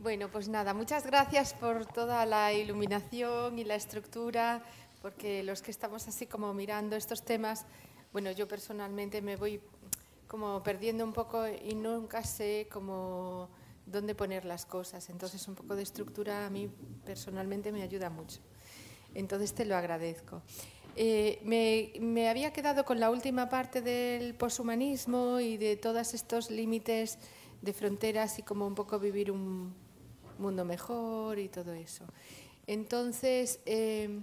Bueno, pues nada, muchas gracias por toda la iluminación y la estructura, porque los que estamos así como mirando estos temas, bueno, yo personalmente me voy como perdiendo un poco y nunca sé cómo dónde poner las cosas. Entonces, un poco de estructura a mí personalmente me ayuda mucho. Entonces, te lo agradezco. Eh, me, había quedado con la última parte del poshumanismo y de todos estos límites de fronteras y como un poco vivir un, Mundo Mejor y todo eso. Entonces, eh,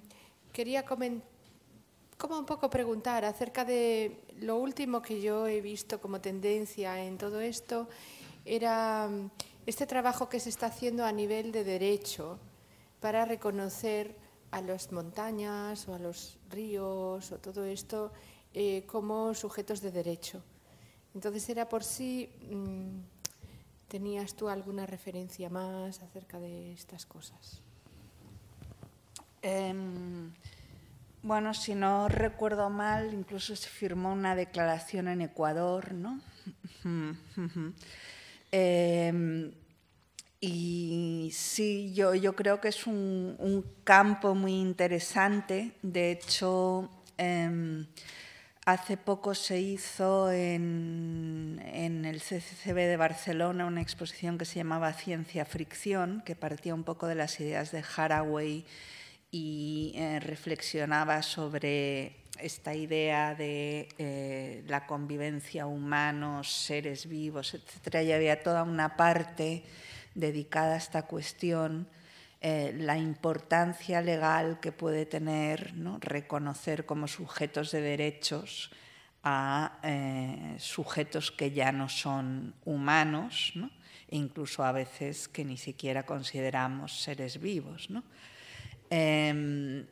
quería como un poco preguntar acerca de lo último que yo he visto como tendencia en todo esto, era em, este trabajo que se está haciendo a nivel de derecho para reconocer a las montañas o a los ríos o todo esto eh, como sujetos de derecho. Entonces era por sí... Mm, ¿Tenías tú alguna referencia más acerca de estas cosas? Em, bueno, si no recuerdo mal, incluso se firmó una declaración en Ecuador, ¿no? Em, y sí, yo, creo que es un, campo muy interesante. De hecho, em, Hace poco se hizo en, el CCCB de Barcelona una exposición que se llamaba Ciencia Fricción, que partía un poco de las ideas de Haraway y eh, reflexionaba sobre esta idea de eh, la convivencia humanos, seres vivos, etc. Y había toda una parte dedicada a esta cuestión eh, la importancia legal que puede tener reconocer como sujetos de derechos a eh, sujetos que ya no son humanos, e incluso a veces que ni siquiera consideramos seres vivos. Em,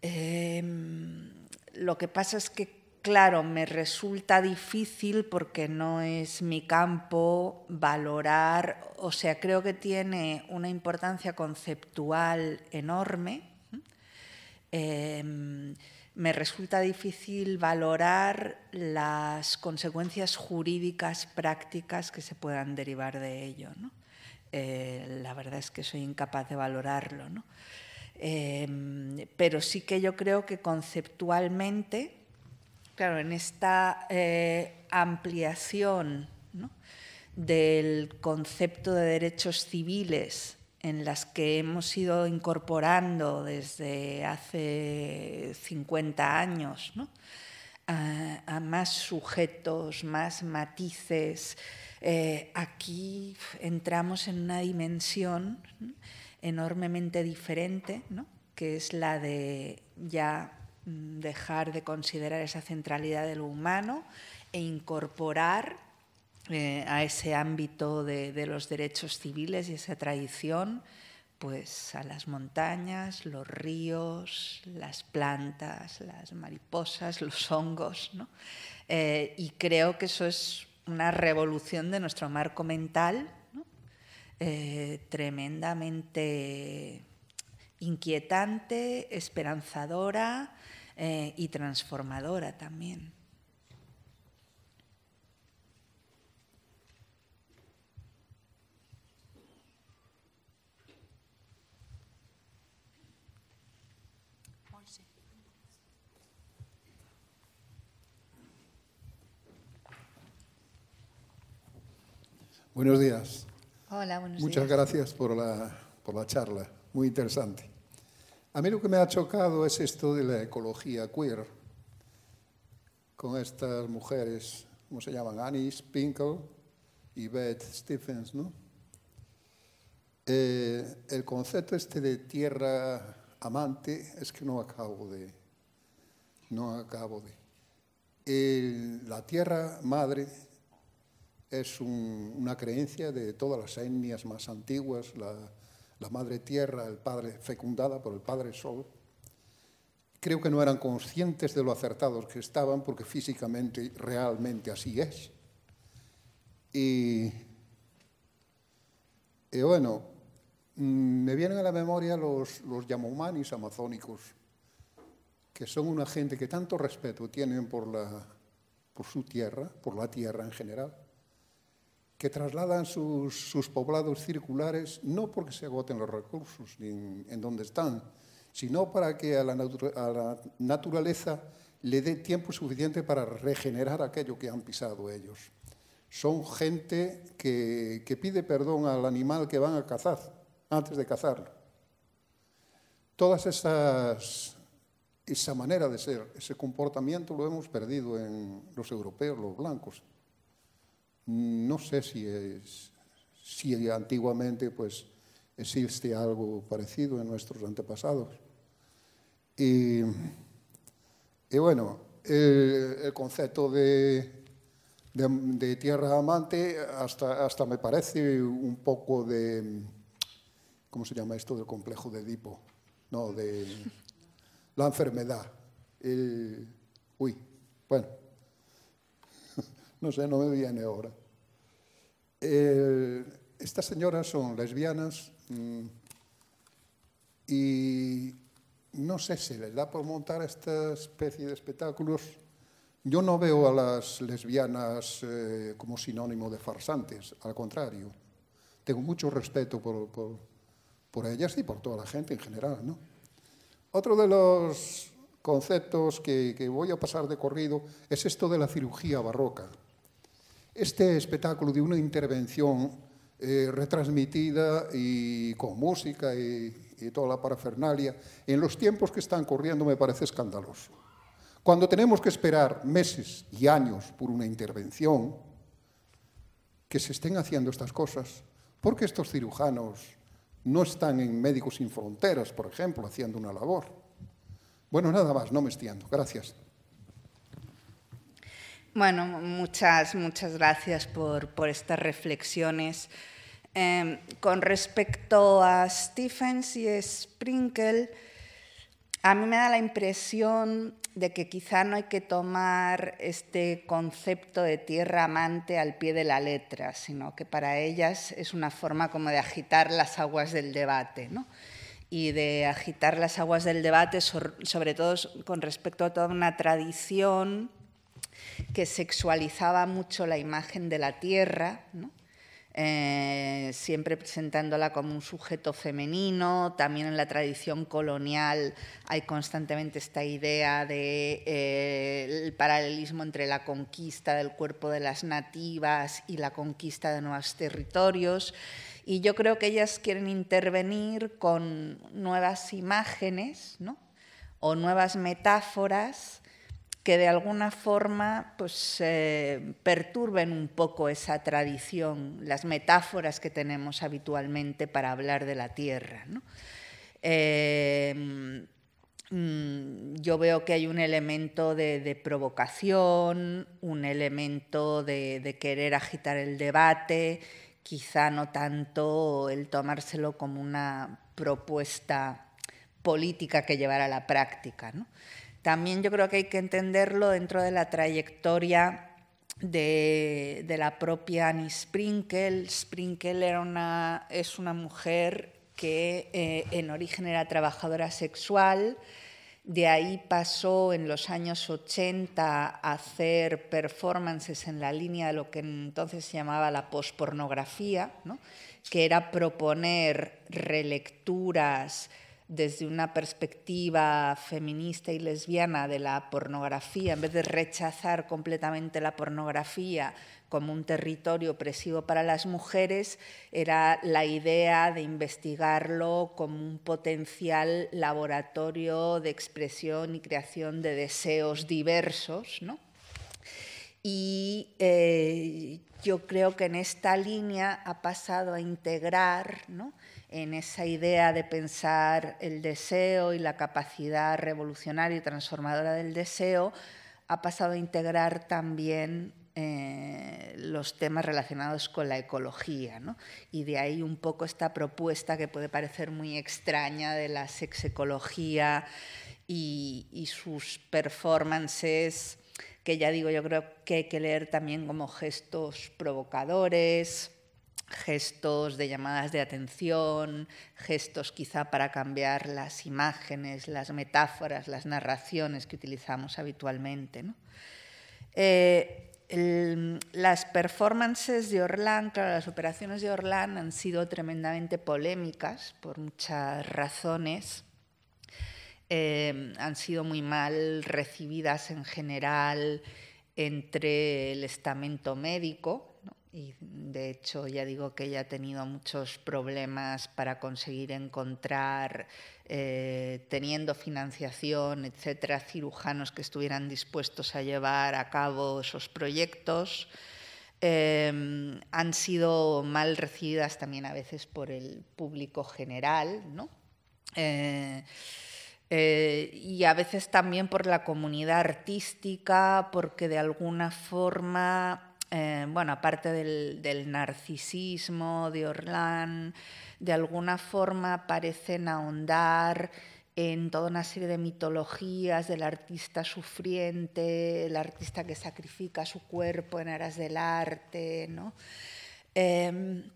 em, lo que pasa es que claro, me resulta difícil porque no es mi campo valorar, o sea, creo que tiene una importancia conceptual enorme. Em, me resulta difícil valorar las consecuencias jurídicas prácticas que se puedan derivar de ello. Eh, la verdad es que soy incapaz de valorarlo, em, pero sí que yo creo que conceptualmente claro, en esta eh, ampliación del concepto de derechos civiles en las que hemos ido incorporando desde hace 50 años a, más sujetos, más matices. Eh, aquí entramos en una dimensión enormemente diferente, que es la de ya Mm, dejar de considerar esa centralidad de lo humano e incorporar eh, a ese ámbito de, los derechos civiles y esa tradición pues a las montañas, los ríos, las plantas, las mariposas, los hongos. ¿no? Eh, y creo que eso es una revolución de nuestro marco mental eh, tremendamente inquietante, esperanzadora, eh, y transformadora también. Buenos días. Hola, Muchas gracias por la charla, muy interesante. A mí lo que me ha chocado es esto de la ecología queer, con estas mujeres, ¿cómo se llaman? Anis Pinkel y Beth Stephens, ¿no? Eh, el concepto este de tierra amante es que no acabo de... No acabo de... la tierra madre es una creencia de todas las etnias más antiguas, la la madre tierra, el padre fecundada por el padre sol, creo que no eran conscientes de lo acertados que estaban porque físicamente realmente así es. Y, bueno, mm, me vienen a la memoria los, los amazónicos, que son una gente que tanto respeto tienen por, la, por su tierra, por la tierra en general, que trasladan sus, poblados circulares no porque se agoten los recursos en, donde están, sino para que a la, naturaleza le dé tiempo suficiente para regenerar aquello que han pisado ellos. Son gente que, que pide perdón al animal que van a cazar antes de cazarlo. Todas esas esa manera de ser, ese comportamiento lo hemos perdido en los europeos, los blancos. no sé si, es, si antiguamente pues, existe algo parecido en nuestros antepasados. Y, y bueno, el, el concepto de, de, de, tierra amante hasta, hasta me parece un poco de, ¿cómo se llama esto? Del complejo de Edipo, no, de la enfermedad. El, uy, bueno non sei, non me viene ahora. Eh, estas señoras son lesbianas mm, y no sé se les da por montar esta especie de espectáculos. Yo no veo a las lesbianas eh, como sinónimo de farsantes, al contrario. Tengo mucho respeto por, por, por ellas e por toda la gente en general. ¿no? Otro de los conceptos que, que voy a pasar de corrido es esto de la cirugía barroca. Este espectáculo de unha intervención eh, retransmitida y con música y, y toda la parafernalia, en los tiempos que están corriendo me parece escandaloso. Cuando tenemos que esperar meses y años por una intervención, que se estén haciendo estas cosas, ¿por qué estos cirujanos no están en Médicos Sin Fronteras, por ejemplo, haciendo una labor. Bueno, nada más, no me extiendo. Gracias. Bueno, muchas, muchas gracias por, estas reflexiones. Em, con respecto a Stephens y Sprinkle, a mí me da la impresión de que quizá no hay que tomar este concepto de tierra amante al pie de la letra, sino que para ellas es una forma como de agitar las aguas del debate, ¿no? y de agitar las aguas del debate, sobre todo con respecto a toda una tradición que sexualizaba mucho la imagen de la tierra, eh, siempre presentándola como un sujeto femenino, también en la tradición colonial hay constantemente esta idea del eh, paralelismo entre la conquista del cuerpo de las nativas y la conquista de nuevos territorios. Y yo creo que ellas quieren intervenir con nuevas imágenes o nuevas metáforas que de alguna forma pues, eh, perturben un poco esa tradición, las metáforas que tenemos habitualmente para hablar de la tierra. Em, mm, yo veo que hay un elemento de, provocación, un elemento de, querer agitar el debate, quizá no tanto el tomárselo como una propuesta política que llevar a la práctica también yo creo que hay que entenderlo dentro de la trayectoria de, la propia Annie Sprinkle. Sprinkle era una, es una mujer que eh, en origen era trabajadora sexual, de ahí pasó en los años 80 a hacer performances en la línea de lo que entonces se llamaba la pospornografía, que era proponer relecturas, desde una perspectiva feminista y lesbiana de la pornografía, en vez de rechazar completamente la pornografía como un territorio opresivo para las mujeres, era la idea de investigarlo como un potencial laboratorio de expresión y creación de deseos diversos, Y eh, yo creo que en esta línea ha pasado a integrar, en esa idea de pensar el deseo y la capacidad revolucionaria y transformadora del deseo, ha pasado a integrar también eh, los temas relacionados con la ecología. Y de ahí un poco esta propuesta que puede parecer muy extraña de la sexecología y, y sus performances, que ya digo, yo creo que hay que leer también como gestos provocadores gestos de llamadas de atención, gestos quizá para cambiar las imágenes, las metáforas, las narraciones que utilizamos habitualmente. Eh, las performances de Orlán, las operaciones de Orlán han sido tremendamente polémicas por muchas razones. Eh, han sido muy mal recibidas en general entre el estamento médico, y de hecho ya digo que ella ha tenido muchos problemas para conseguir encontrar, eh, teniendo financiación, etcétera, cirujanos que estuvieran dispuestos a llevar a cabo esos proyectos. Em, han sido mal recibidas también a veces por el público general, ¿no? Eh, eh, y a veces también por la comunidad artística, porque de alguna forma eh, bueno, aparte del, narcisismo de Orlán, de alguna forma parecen ahondar en toda una serie de mitologías del artista sufriente, el artista que sacrifica su cuerpo en aras del arte, em,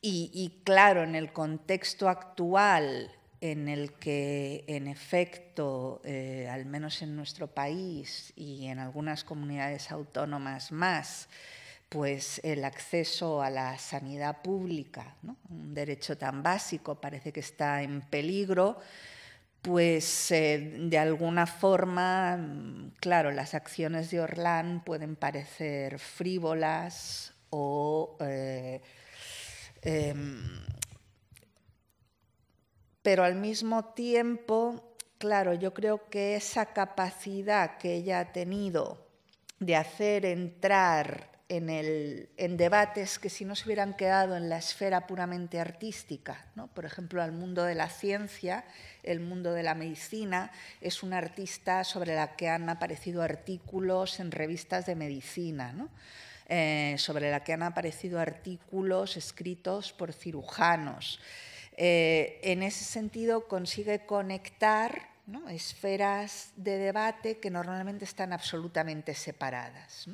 y, claro, en el contexto actual en el que, en efecto, eh, al menos en nuestro país y en algunas comunidades autónomas más, pues el acceso a la sanidad pública, un derecho tan básico, parece que está en peligro, pues eh, de alguna forma, mm, claro, las acciones de Orlán pueden parecer frívolas o eh, em, pero al mismo tiempo, claro, yo creo que esa capacidad que ella ha tenido de hacer entrar en, debates que si no se hubieran quedado en la esfera puramente artística, por ejemplo, al mundo de la ciencia, el mundo de la medicina, es una artista sobre la que han aparecido artículos en revistas de medicina. Eh, sobre la que han aparecido artículos escritos por cirujanos. Eh, en ese sentido, consigue conectar esferas de debate que normalmente están absolutamente separadas.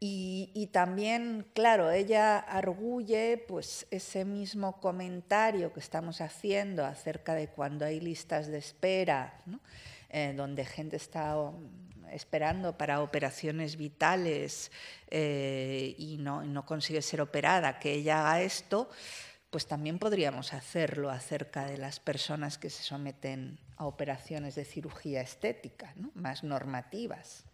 Y, también, claro, ella arguye pues, ese mismo comentario que estamos haciendo acerca de cuando hay listas de espera, eh, donde gente está um, esperando para operaciones vitales eh, y no consigue ser operada, que ella haga esto, pues también podríamos hacerlo acerca de las personas que se someten a operaciones de cirugía estética, más normativas.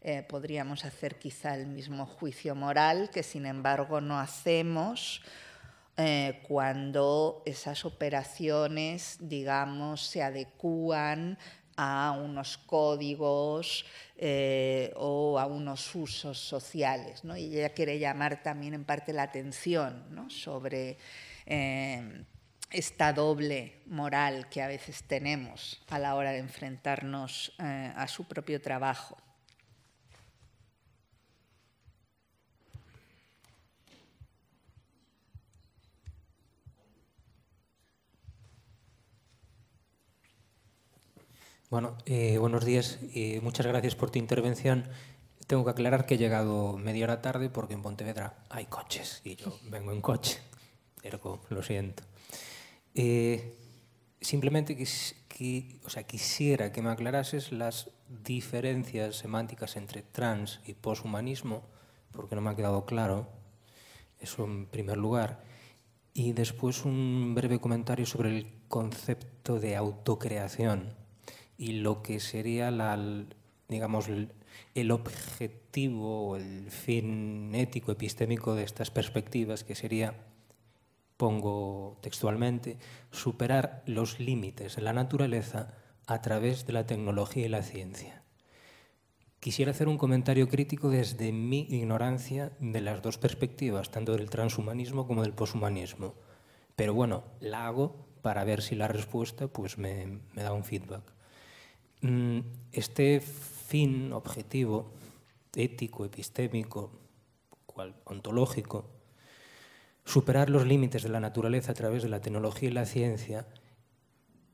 Eh, podríamos hacer quizá el mismo juicio moral que sin embargo no hacemos eh, cuando esas operaciones, digamos, se adecúan a unos códigos eh, o a unos usos sociales. ¿no? Y ella quiere llamar también en parte la atención sobre eh, esta doble moral que a veces tenemos a la hora de enfrentarnos eh, a su propio trabajo. Bueno, eh, buenos días y muchas gracias por tu intervención. Tengo que aclarar que he llegado media hora tarde porque en Pontevedra hay coches y yo vengo en coche. Ergo, lo siento. Eh, simplemente o sea, quisiera que me aclarases las diferencias semánticas entre trans y poshumanismo, porque no me ha quedado claro. Eso en primer lugar. Y después un breve comentario sobre el concepto de autocreación y lo que sería la, digamos, el objetivo o el fin ético epistémico de estas perspectivas, que sería, pongo textualmente, superar los límites de la naturaleza a través de la tecnología y la ciencia. Quisiera hacer un comentario crítico desde mi ignorancia de las dos perspectivas, tanto del transhumanismo como del poshumanismo. Pero bueno, la hago para ver si la respuesta pues me, me da un feedback. Mm, este fin objetivo, ético, epistémico, ontológico, superar los límites de la naturaleza a través de la tecnología y la ciencia,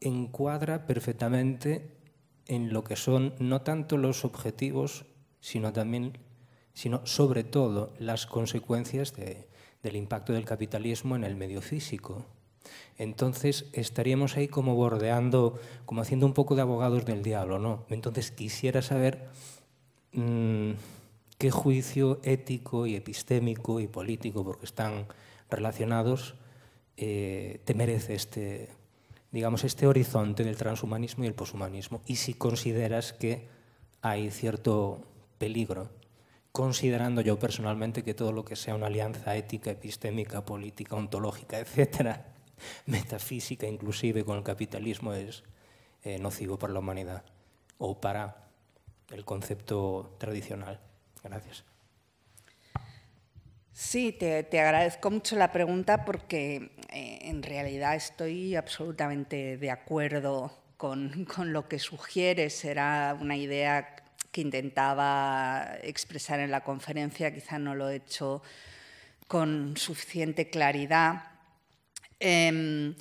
encuadra perfectamente en lo que son no tanto los objetivos, sino también, sino sobre todo las consecuencias del impacto del capitalismo en el medio físico. Entonces estaríamos ahí como bordeando, como haciendo un poco de abogados del diablo, ¿no? Entonces quisiera saber mm, qué juicio ético y epistémico y político, porque están relacionados, eh, te merece este, digamos, este horizonte del transhumanismo y el poshumanismo. Y si consideras que hay cierto peligro, considerando yo personalmente que todo lo que sea una alianza ética, epistémica, política, ontológica, etcétera, metafísica inclusive con el capitalismo es eh, nocivo para la humanidad o para el concepto tradicional. Gracias. Sí, te, agradezco mucho la pregunta porque eh, en realidad estoy absolutamente de acuerdo con, con lo que sugieres. Era una idea que intentaba expresar en la conferencia, quizá no lo he hecho con suficiente claridad. Em,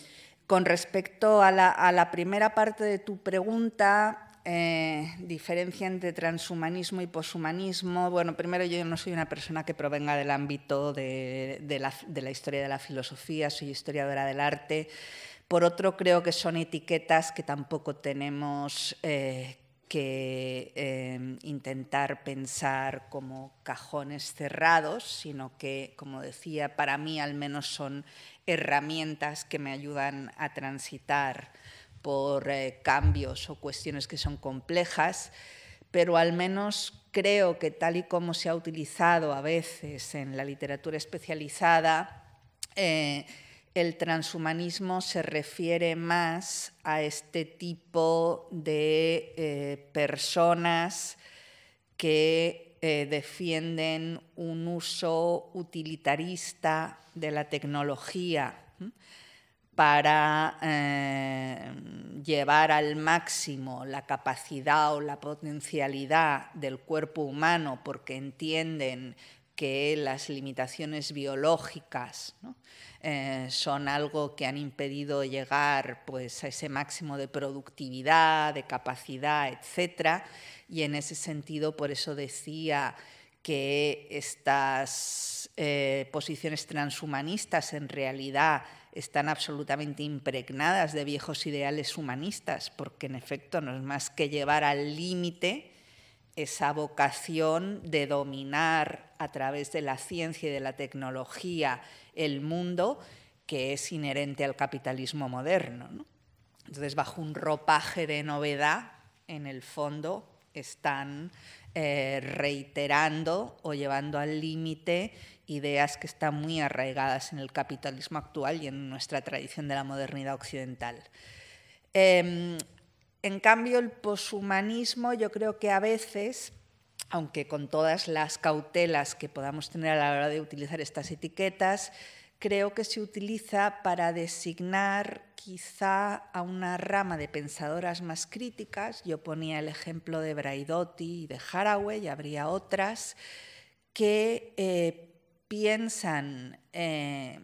con respecto a la, primera parte de tu pregunta, eh, diferencia entre transhumanismo y poshumanismo. Bueno, primero yo no soy una persona que provenga del ámbito de, la, historia de la filosofía, soy historiadora del arte. Por otro, creo que son etiquetas que tampoco tenemos eh, que em, intentar pensar como cajones cerrados, sino que, como decía, para mí al menos son herramientas que me ayudan a transitar por eh, cambios o cuestiones que son complejas, pero al menos creo que tal y como se ha utilizado a veces en la literatura especializada, eh, el transhumanismo se refiere más a este tipo de eh, personas que eh, defienden un uso utilitarista de la tecnología para eh, llevar al máximo la capacidad o la potencialidad del cuerpo humano porque entienden que las limitaciones biológicas eh, son algo que han impedido llegar pues, a ese máximo de productividad, de capacidad, etc. Y en ese sentido, por eso decía que estas eh, posiciones transhumanistas en realidad están absolutamente impregnadas de viejos ideales humanistas, porque en efecto no es más que llevar al límite esa vocación de dominar a través de la ciencia y de la tecnología el mundo que es inherente al capitalismo moderno. Entonces, bajo un ropaje de novedad, en el fondo están eh, reiterando o llevando al límite ideas que están muy arraigadas en el capitalismo actual y en nuestra tradición de la modernidad occidental. Em, en cambio, el poshumanismo yo creo que a veces, aunque con todas las cautelas que podamos tener a la hora de utilizar estas etiquetas, creo que se utiliza para designar quizá a una rama de pensadoras más críticas. Yo ponía el ejemplo de Braidotti y de Haraway, y habría otras que eh, piensan eh,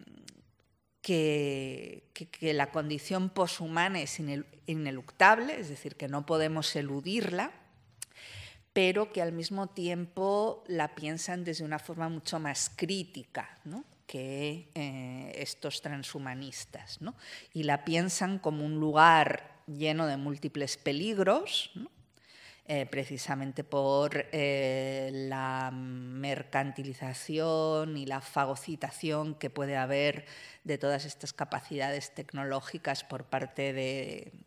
que, la condición poshumana es ineluctable, es decir, que no podemos eludirla, pero que al mismo tiempo la piensan desde una forma mucho más crítica, que eh, estos transhumanistas, y la piensan como un lugar lleno de múltiples peligros, ¿no? Eh, precisamente por eh, la mercantilización y la fagocitación que puede haber de todas estas capacidades tecnológicas por parte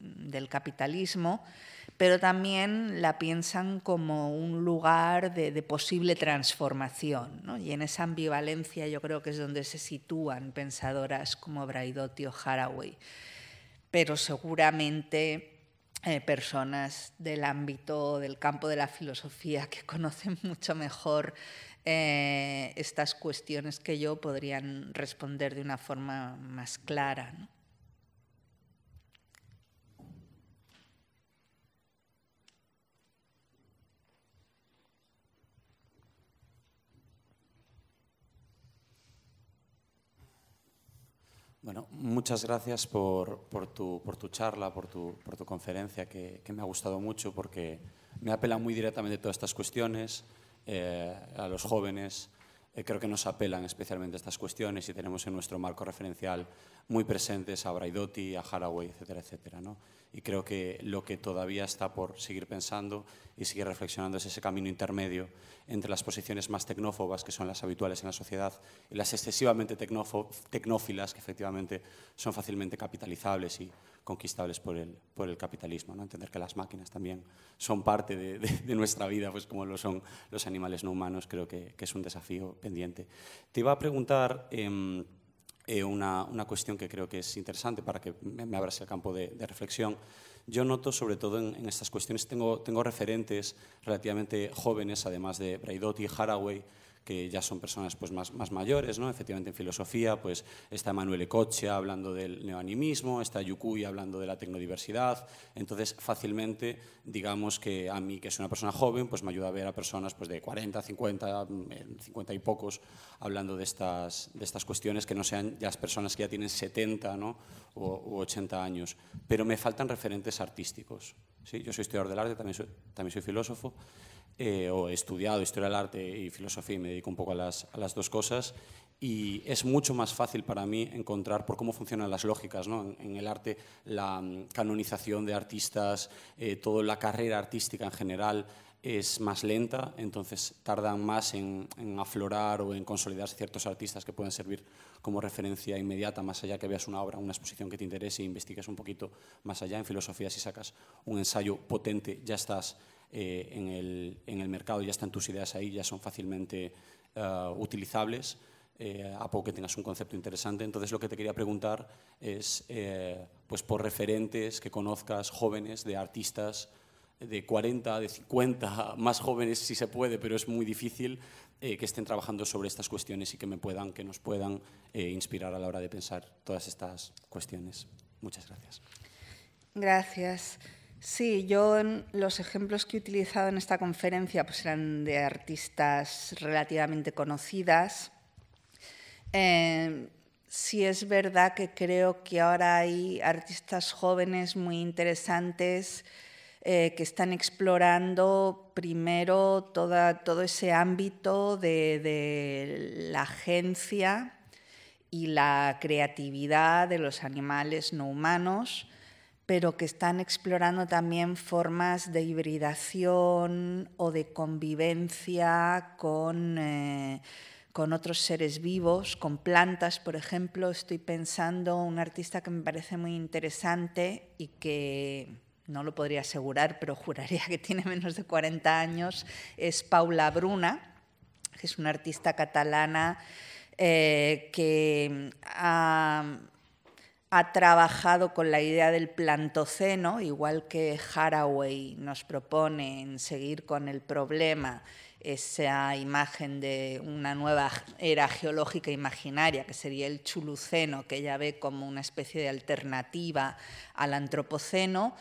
del capitalismo, pero también la piensan como un lugar de, posible transformación. Y en esa ambivalencia yo creo que es donde se sitúan pensadoras como Braidotti o Haraway. Pero seguramente eh, personas del ámbito, del campo de la filosofía, que conocen mucho mejor eh, estas cuestiones que yo, podrían responder de una forma más clara. Bueno, muchas gracias por, tu, charla, por tu, conferencia, que, me ha gustado mucho porque me apela muy directamente a todas estas cuestiones, eh, a los jóvenes, eh, creo que nos apelan especialmente a estas cuestiones y tenemos en nuestro marco referencial muy presentes a Braidotti, a Haraway, etcétera, etcétera. Y creo que lo que todavía está por seguir pensando y seguir reflexionando es ese camino intermedio entre las posiciones más tecnófobas, que son las habituales en la sociedad, y las excesivamente tecnófilas, que efectivamente son fácilmente capitalizables y conquistables por el, capitalismo. ¿no? Entender que las máquinas también son parte de, nuestra vida, pues como lo son los animales no humanos, creo que, es un desafío pendiente. Te iba a preguntar em, eh, una, cuestión que creo que es interesante para que me, abras el campo de, reflexión. Yo noto, sobre todo en, estas cuestiones, tengo, tengo referentes relativamente jóvenes, además de Braidotti y Haraway, que ya son personas pues, más, más mayores, ¿no? Efectivamente, en filosofía pues, está Manuel Ecoche hablando del neoanimismo, está Yukui hablando de la tecnodiversidad. Entonces, fácilmente, digamos que a mí, que soy una persona joven, pues me ayuda a ver a personas pues, de 40, 50, 50 y pocos hablando de estas, de estas cuestiones que no sean ya las personas que ya tienen 70 ¿no? o, u 80 años. Pero me faltan referentes artísticos. ¿sí? Yo soy historiador del arte, también también soy filósofo. Eh, he estudiado historia del arte y filosofía y me dedico un poco a las, dos cosas. Y es mucho más fácil para mí encontrar por cómo funcionan las lógicas ¿no? en, el arte, la mm, canonización de artistas, eh, toda la carrera artística en general es más lenta, entonces tardan más en, en, aflorar o en consolidarse ciertos artistas que pueden servir como referencia inmediata, más allá que veas una obra, una exposición que te interese e investigues un poquito más allá. En filosofía, si sacas un ensayo potente, ya estás eh, en, el, en, el, mercado, ya están tus ideas ahí, ya son fácilmente eh, utilizables, eh, a poco que tengas un concepto interesante. Entonces lo que te quería preguntar es pues por referentes que conozcas jóvenes de artistas de 40, de 50, más jóvenes si se puede, pero es muy difícil que estén trabajando sobre estas cuestiones y que me puedan, que nos puedan inspirar a la hora de pensar todas estas cuestiones. Muchas gracias. Gracias. Sí, yo los ejemplos que he utilizado en esta conferencia pues eran de artistas relativamente conocidas. Eh, sí es verdad que creo que ahora hay artistas jóvenes muy interesantes eh, que están explorando primero todo ese ámbito de la agencia y la creatividad de los animales no humanos pero que están explorando también formas de hibridación o de convivencia con, eh, con otros seres vivos, con plantas, por ejemplo. Estoy pensando un artista que me parece muy interesante y que no lo podría asegurar, pero juraría que tiene menos de 40 años, es Paula Bruna, que es una artista catalana eh, que ha ha trabajado con la idea del plantoceno, igual que Haraway nos propone en seguir con el problema esa imagen de una nueva era geológica imaginaria, que sería el chuluceno, que ella ve como una especie de alternativa al antropoceno,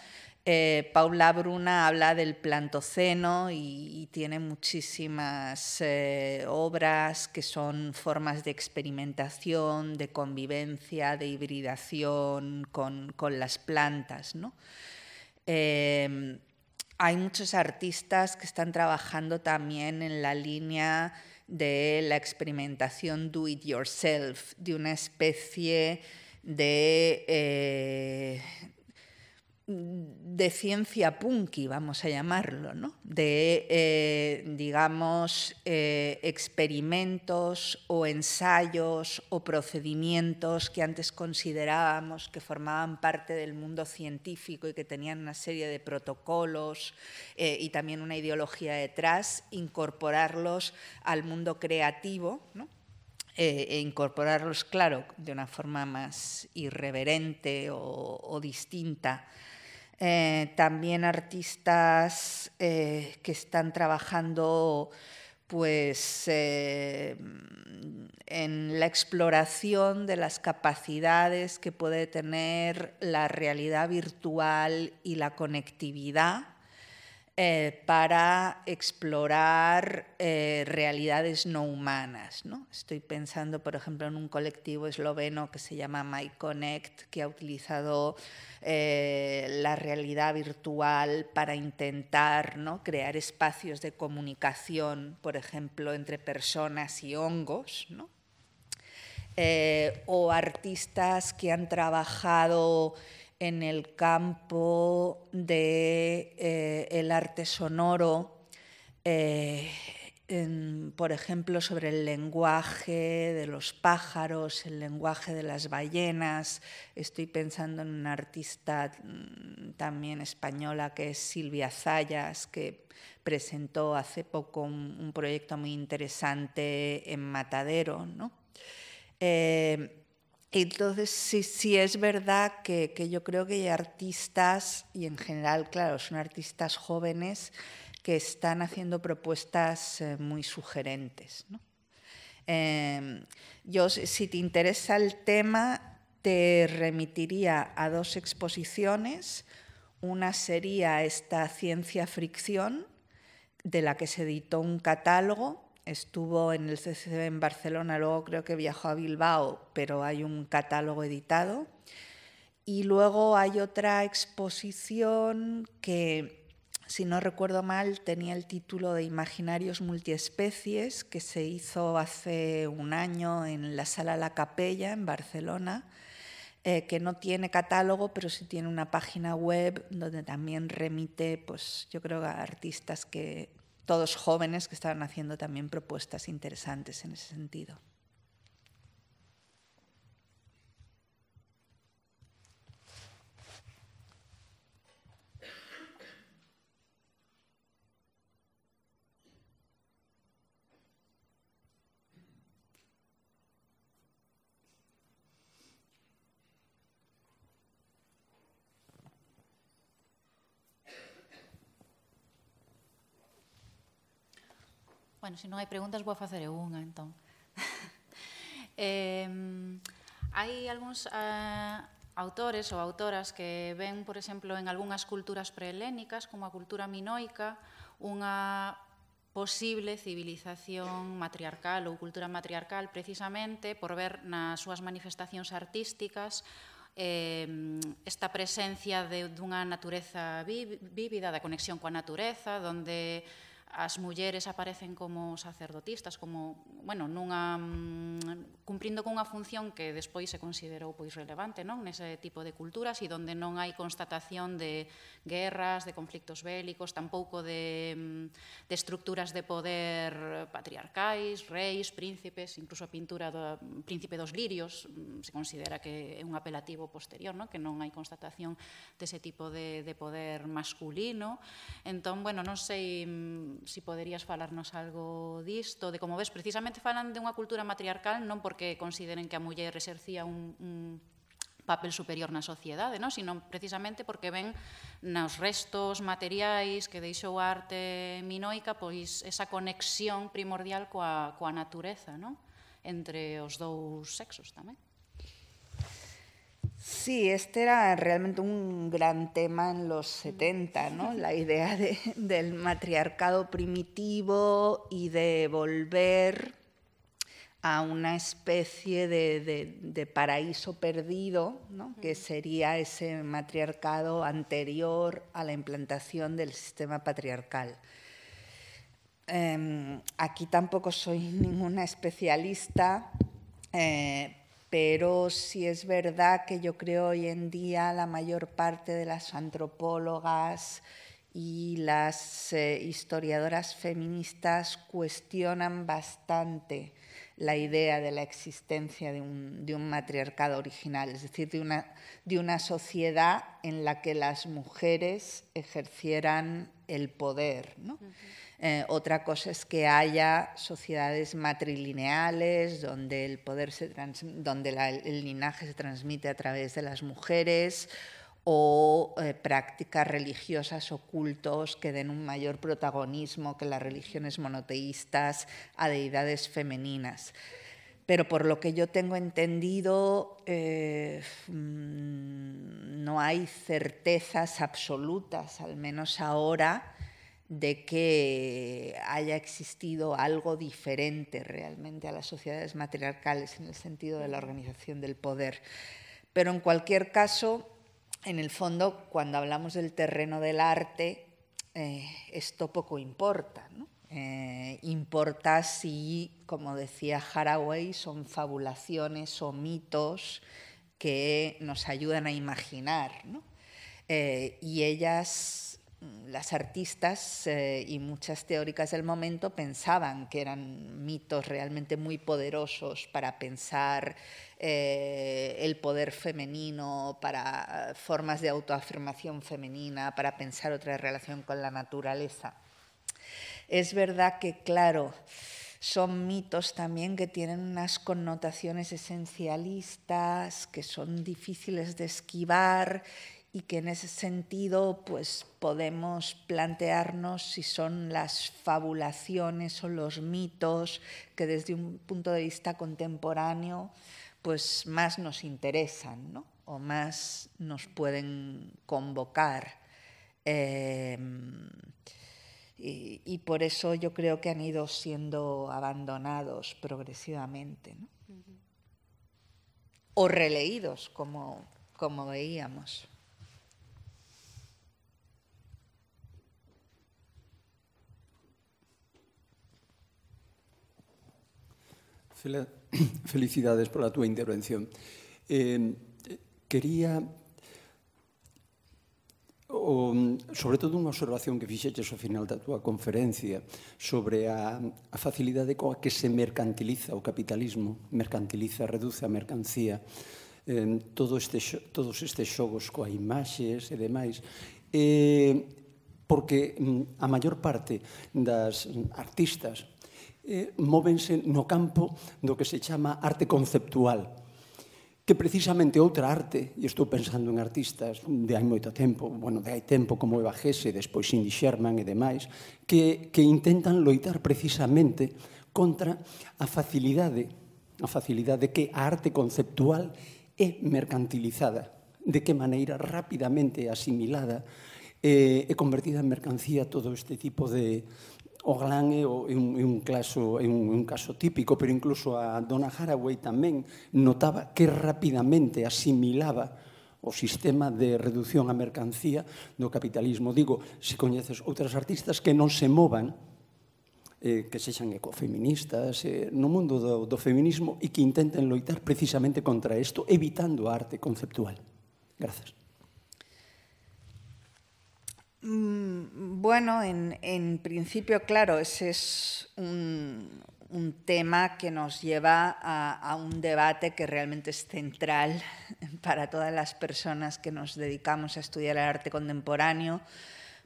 eh, Paula Bruna habla del plantoceno y, tiene muchísimas eh, obras que son formas de experimentación, de convivencia, de hibridación con, las plantas. Eh, hay muchos artistas que están trabajando también en la línea de la experimentación do it yourself, de una especie de de ciencia punky, vamos a llamarlo, ¿no? de, eh, digamos, eh, experimentos o ensayos o procedimientos que antes considerábamos que formaban parte del mundo científico y que tenían una serie de protocolos eh, y también una ideología detrás, incorporarlos al mundo creativo, e incorporarlos, claro, de una forma más irreverente o distinta eh, también artistas eh, que están trabajando pues, eh, en la exploración de las capacidades que puede tener la realidad virtual y la conectividad eh, para explorar eh, realidades no humanas. ¿no? Estoy pensando, por ejemplo, en un colectivo esloveno que se llama MyConnect, que ha utilizado eh, la realidad virtual para intentar ¿no? crear espacios de comunicación, por ejemplo, entre personas y hongos. o artistas que han trabajado en el campo del de, eh, arte sonoro, eh, por ejemplo, sobre el lenguaje de los pájaros, el lenguaje de las ballenas. Estoy pensando en una artista mm, también española que es Silvia Zayas, que presentó hace poco un, proyecto muy interesante en Matadero. ¿no? Eh, entonces, sí, es verdad que, yo creo que hay artistas, y en general, claro, son artistas jóvenes que están haciendo propuestas eh, muy sugerentes. Em, yo, si te interesa el tema, te remitiría a dos exposiciones. Una sería esta ciencia Fricción, de la que se editó un catálogo estuvo en el CCB en Barcelona, luego creo que viajó a Bilbao, pero hay un catálogo editado. Y luego hay otra exposición que, si no recuerdo mal, tenía el título de Imaginarios Multiespecies, que se hizo hace un año en la Sala La Capella, en Barcelona, eh, que no tiene catálogo, pero sí tiene una página web donde también remite, pues yo creo, a artistas que todos jóvenes que estaban haciendo también propuestas interesantes en ese sentido. Bueno, se non hai preguntas, vou a facer eu unha, entón. eh, hai algúns eh, ah, autores ou autoras que ven, por exemplo, en algunhas culturas prehelénicas, como a cultura minoica, unha posible civilización matriarcal ou cultura matriarcal precisamente por ver nas súas manifestacións artísticas eh, esta presencia de, dunha natureza vívida, da conexión coa natureza, donde as mulleres aparecen como sacerdotistas, como, bueno, nunha mm, cumprindo cunha función que despois se considerou pois relevante, non, nese tipo de culturas e onde non hai constatación de guerras, de conflictos bélicos, tampouco de, mm, de estructuras de poder patriarcais, reis, príncipes, incluso a pintura do mm, príncipe dos lirios se considera que é un apelativo posterior, non, que non hai constatación dese tipo de, de poder masculino. Entón, bueno, non sei si poderías falarnos algo disto, de como ves, precisamente falan de unha cultura matriarcal non porque consideren que a muller exercía un, un papel superior na sociedade, non? sino precisamente porque ven nos restos materiais que deixou a arte minoica pois esa conexión primordial coa, coa natureza, non? entre os dous sexos tamén. Sí, este era realmente un gran tema en los 70, La idea del matriarcado primitivo y de volver a una especie de, paraíso perdido, que sería ese matriarcado anterior a la implantación del sistema patriarcal. Em, aquí tampoco soy ninguna especialista, eh, pero si es verdad que yo creo hoy en día la mayor parte de las antropólogas y las eh, historiadoras feministas cuestionan bastante la idea de la existencia de un, matriarcado original, es decir, de una, sociedad en la que las mujeres ejercieran el poder. ¿no? Eh, otra cosa es que haya sociedades matrilineales donde el linaje se transmite a través de las mujeres o eh, prácticas religiosas o cultos que den un mayor protagonismo que las religiones monoteístas a deidades femeninas. Pero por lo que yo tengo entendido, eh, mm, no hay certezas absolutas, al menos ahora, de que haya existido algo diferente realmente a las sociedades matriarcales en el sentido de la organización del poder. Pero en cualquier caso, en el fondo, cuando hablamos del terreno del arte, eh, esto poco importa. Eh, importa si, como decía Haraway, son fabulaciones o mitos que nos ayudan a imaginar. Eh, y ellas Mm, las artistas eh, y muchas teóricas del momento pensaban que eran mitos realmente muy poderosos para pensar eh, el poder femenino, para eh, formas de autoafirmación femenina, para pensar otra relación con la naturaleza. Es verdad que, claro, son mitos también que tienen unas connotaciones esencialistas, que son difíciles de esquivar y que en ese sentido pues podemos plantearnos si son las fabulaciones o los mitos que desde un punto de vista contemporáneo pues más nos interesan ¿no? o más nos pueden convocar. Em, y, por eso yo creo que han ido siendo abandonados progresivamente o releídos como, como veíamos. Felicidades pola túa intervención. Eh, quería o, sobre todo unha observación que fixeches ao final da túa conferencia sobre a, a facilidade coa que se mercantiliza o capitalismo, mercantiliza, reduce a mercancía, eh, todo este, todos estes xogos coa imaxes e demais. Eh, porque mm, a maior parte das artistas, eh, móvense no campo do que se chama arte conceptual, que precisamente outra arte, e estou pensando en artistas de hai moito tempo, bueno, de hai tempo como Eva Gese, despois Cindy Sherman e demais, que, que intentan loitar precisamente contra a facilidade, a facilidade que a arte conceptual é mercantilizada, de que maneira rapidamente asimilada eh, e convertida en mercancía todo este tipo de, Orlán é un, un, claso, é un, un caso típico, pero incluso a Donna Haraway tamén notaba que rapidamente asimilaba o sistema de reducción a mercancía do capitalismo. Digo, se coñeces outras artistas que non se movan, eh, que sexan ecofeministas eh, no mundo do, do feminismo e que intenten loitar precisamente contra isto, evitando a arte conceptual. Gracias. Mm, bueno, en, principio, claro, ese es un, tema que nos lleva a, un debate que realmente es central para todas las personas que nos dedicamos a estudiar el arte contemporáneo,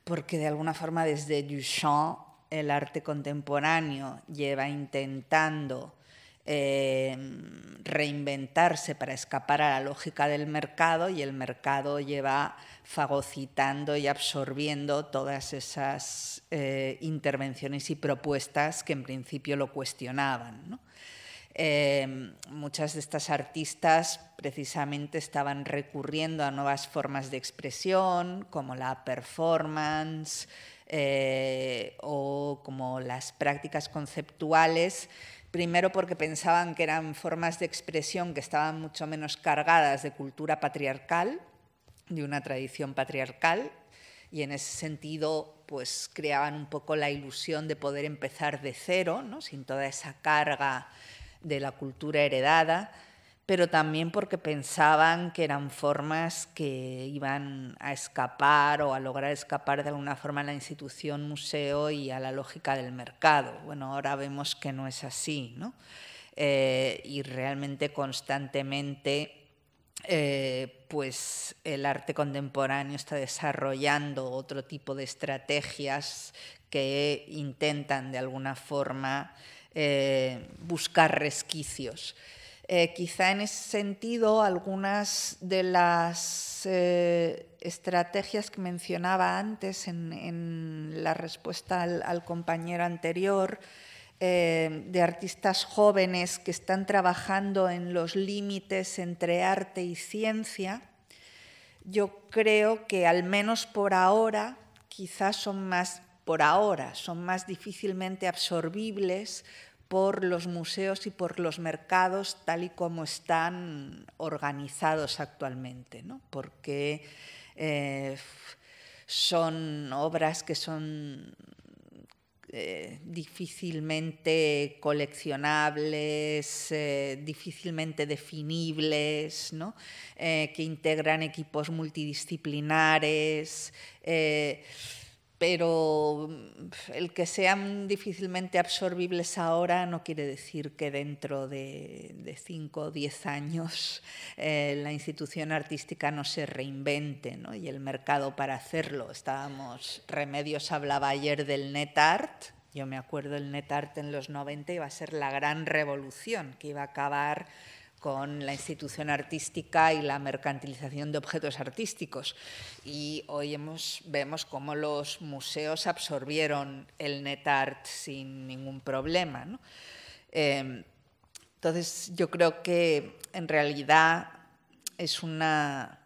porque de alguna forma desde Duchamp el arte contemporáneo lleva intentando Em, reinventarse para escapar a la lógica del mercado y el mercado lleva fagocitando y absorbiendo todas esas eh, intervenciones y propuestas que en principio lo cuestionaban. Em, muchas de estas artistas precisamente estaban recurriendo a nuevas formas de expresión, como la performance eh, o como las prácticas conceptuales Primero porque pensaban que eran formas de expresión que estaban mucho menos cargadas de cultura patriarcal, de una tradición patriarcal, y en ese sentido pues, creaban un poco la ilusión de poder empezar de cero, sin toda esa carga de la cultura heredada pero también porque pensaban que eran formas que iban a escapar o a lograr escapar de alguna forma a la institución museo y a la lógica del mercado. Bueno, ahora vemos que no es así, ¿no? Eh, y realmente constantemente eh, pues el arte contemporáneo está desarrollando otro tipo de estrategias que intentan de alguna forma eh, buscar resquicios. Eh, quizá en ese sentido, algunas de las eh, estrategias que mencionaba antes en, la respuesta al, compañero anterior, eh, de artistas jóvenes que están trabajando en los límites entre arte y ciencia, yo creo que al menos por ahora, quizás son más, por ahora, son más difícilmente absorbibles por los museos y por los mercados tal y como están organizados actualmente, porque eh, son obras que son eh, difícilmente coleccionables, eh, difícilmente definibles, que integran equipos multidisciplinares pero mm, el que sean difícilmente absorbibles ahora no quiere decir que dentro de cinco o 10 años eh, la institución artística no se reinvente y el mercado para hacerlo. Estábamos, Remedios hablaba ayer del net art. Yo me acuerdo el net art en los 90 iba a ser la gran revolución que iba a acabar con la institución artística y la mercantilización de objetos artísticos. Y hoy vemos cómo los museos absorbieron el net art sin ningún problema. Em, entonces, yo creo que en realidad es una...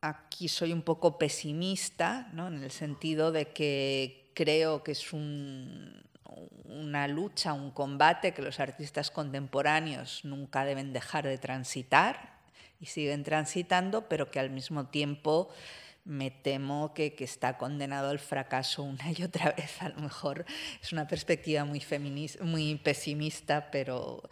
Aquí soy un poco pesimista, en el sentido de que creo que es un, una lucha, un combate que los artistas contemporáneos nunca deben dejar de transitar y siguen transitando, pero que al mismo tiempo me temo que, está condenado al fracaso una y otra vez. A lo mejor es una perspectiva muy, feminista, muy pesimista, pero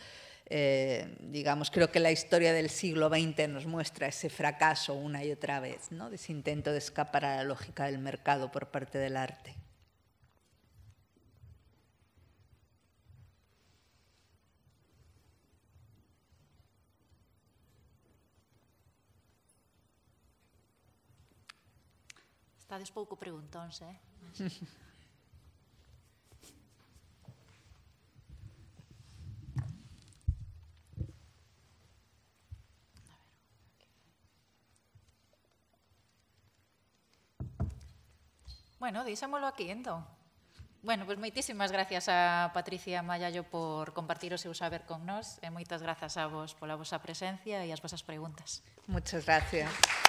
eh, digamos, creo que la historia del siglo XX nos muestra ese fracaso una y otra vez, ¿no? ese intento de escapar a la lógica del mercado por parte del arte. estades pouco preguntóns, eh? Bueno, deixámolo aquí, entón. Bueno, pois pues, moitísimas gracias a Patricia Mayallo por compartir o seu saber con nós e moitas grazas a vos pola vosa presencia e as vosas preguntas. Muchas gracias.